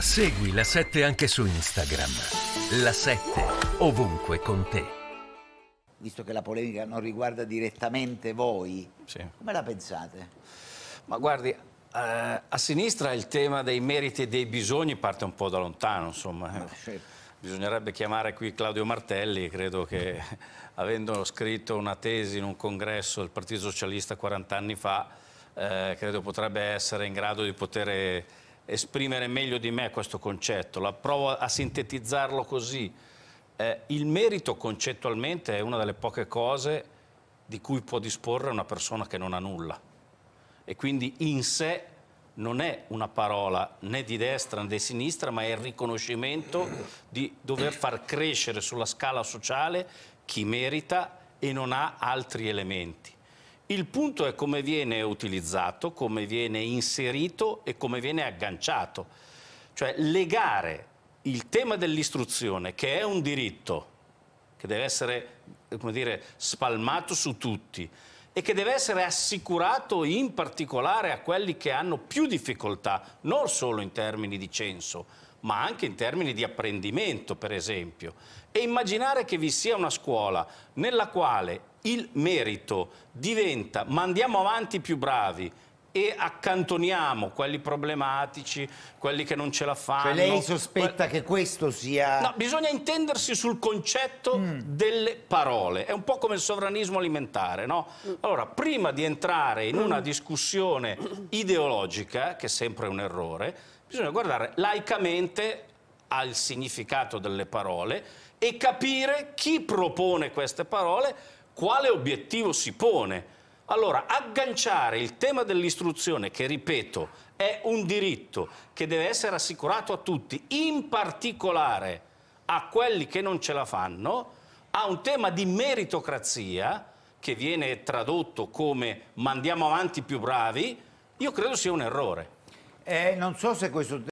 Segui la 7 anche su Instagram. La 7 ovunque con te. Visto che la polemica non riguarda direttamente voi, sì. come la pensate? Ma guardi, eh, a sinistra il tema dei meriti e dei bisogni parte un po' da lontano, insomma. No, certo. Bisognerebbe chiamare qui Claudio Martelli, credo che avendo scritto una tesi in un congresso del Partito Socialista 40 anni fa, eh, credo potrebbe essere in grado di poter esprimere meglio di me questo concetto, la provo a sintetizzarlo così. Eh, il merito concettualmente è una delle poche cose di cui può disporre una persona che non ha nulla e quindi in sé non è una parola né di destra né di sinistra, ma è il riconoscimento di dover far crescere sulla scala sociale chi merita e non ha altri elementi. Il punto è come viene utilizzato, come viene inserito e come viene agganciato. Cioè legare il tema dell'istruzione, che è un diritto, che deve essere dire, spalmato su tutti e che deve essere assicurato in particolare a quelli che hanno più difficoltà, non solo in termini di censo, ma anche in termini di apprendimento, per esempio. E immaginare che vi sia una scuola nella quale il merito diventa mandiamo avanti i più bravi e accantoniamo quelli problematici, quelli che non ce la fanno. Cioè lei sospetta que che questo sia... No, bisogna intendersi sul concetto mm. delle parole. È un po' come il sovranismo alimentare, no? Mm. Allora, prima di entrare in una discussione ideologica, che è sempre un errore, bisogna guardare laicamente al significato delle parole e capire chi propone queste parole quale obiettivo si pone? Allora, agganciare il tema dell'istruzione, che ripeto, è un diritto che deve essere assicurato a tutti, in particolare a quelli che non ce la fanno, a un tema di meritocrazia, che viene tradotto come mandiamo avanti più bravi, io credo sia un errore. Eh, non so se questo